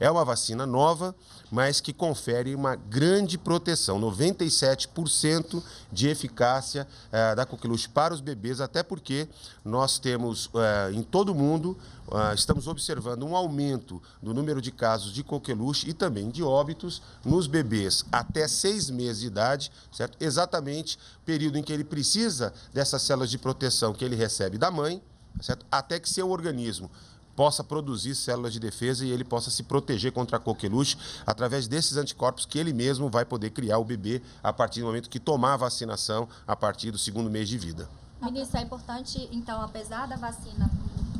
É uma vacina nova, mas que confere uma grande proteção, 97% de eficácia eh, da coqueluche para os bebês, até porque nós temos eh, em todo o mundo, eh, estamos observando um aumento do número de casos de coqueluche e também de óbitos nos bebês até seis meses de idade, certo? Exatamente período em que ele precisa dessas células de proteção que ele recebe da mãe, certo? Até que seu organismo possa produzir células de defesa e ele possa se proteger contra a coqueluche através desses anticorpos que ele mesmo vai poder criar o bebê a partir do momento que tomar a vacinação a partir do segundo mês de vida. Ministra, é importante, então, apesar da vacina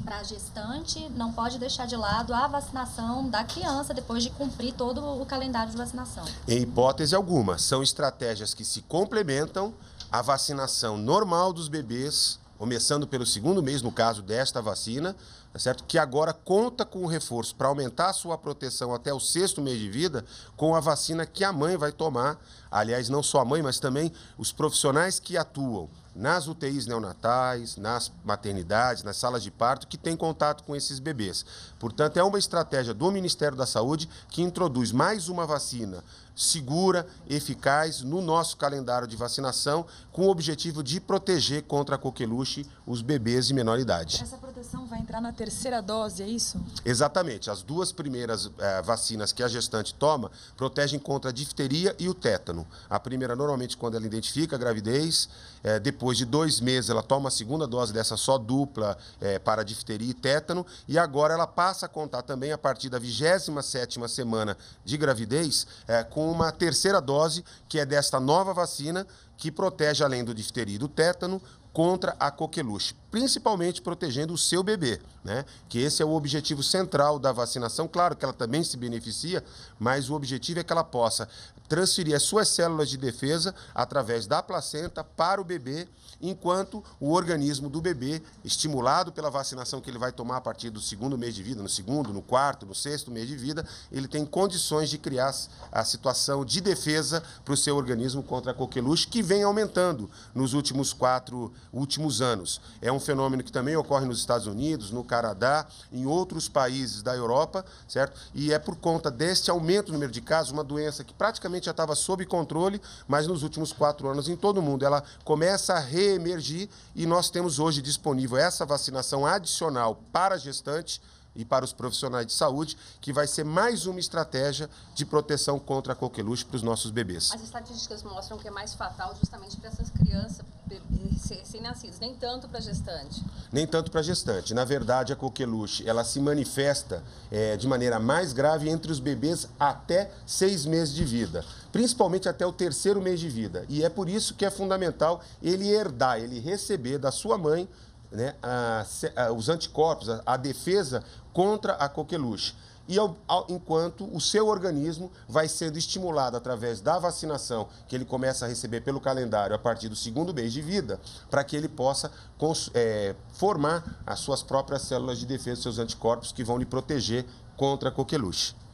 para gestante, não pode deixar de lado a vacinação da criança depois de cumprir todo o calendário de vacinação. Em hipótese alguma, são estratégias que se complementam. A vacinação normal dos bebês começando pelo segundo mês, no caso desta vacina, tá certo? que agora conta com o reforço para aumentar a sua proteção até o sexto mês de vida, com a vacina que a mãe vai tomar. Aliás, não só a mãe, mas também os profissionais que atuam nas UTIs neonatais, nas maternidades, nas salas de parto que tem contato com esses bebês. Portanto, é uma estratégia do Ministério da Saúde que introduz mais uma vacina segura, eficaz no nosso calendário de vacinação, com o objetivo de proteger contra a coqueluche os bebês de menor idade proteção vai entrar na terceira dose, é isso? Exatamente. As duas primeiras eh, vacinas que a gestante toma protegem contra a difteria e o tétano. A primeira, normalmente, quando ela identifica a gravidez, eh, depois de dois meses, ela toma a segunda dose dessa só dupla eh, para difteria e tétano. E agora ela passa a contar também, a partir da 27 semana de gravidez, com uma terceira dose, que é desta nova vacina, que protege, além do difteria e do tétano, contra a coqueluche, principalmente protegendo o seu bebê, né? Que esse é o objetivo central da vacinação. Claro que ela também se beneficia, mas o objetivo é que ela possa transferir as suas células de defesa através da placenta para o bebê, enquanto o organismo do bebê, estimulado pela vacinação que ele vai tomar a partir do segundo mês de vida, no segundo, no quarto, no sexto mês de vida, ele tem condições de criar a situação de defesa para o seu organismo contra a coqueluche, que vem aumentando nos últimos quatro últimos anos. É um fenômeno que também ocorre nos Estados Unidos, no Canadá, em outros países da Europa, certo? E é por conta deste aumento no número de casos, uma doença que praticamente já estava sob controle, mas nos últimos quatro anos em todo o mundo ela começa a reemergir e nós temos hoje disponível essa vacinação adicional para gestantes e para os profissionais de saúde, que vai ser mais uma estratégia de proteção contra a coqueluche para os nossos bebês. As estatísticas mostram que é mais fatal justamente para essas crianças recém-nascidas, nem tanto para gestante. Nem tanto para gestante. Na verdade, a coqueluche ela se manifesta é, de maneira mais grave entre os bebês até seis meses de vida, principalmente até o terceiro mês de vida. E é por isso que é fundamental ele herdar, ele receber da sua mãe né, a, a, os anticorpos, a, a, defesa contra a coqueluche. E ao, ao, enquanto o seu organismo vai sendo estimulado através da vacinação que ele começa a receber pelo calendário a partir do segundo mês de vida, para que ele possa cons, é, formar as suas próprias células de defesa, seus anticorpos que vão lhe proteger contra a coqueluche.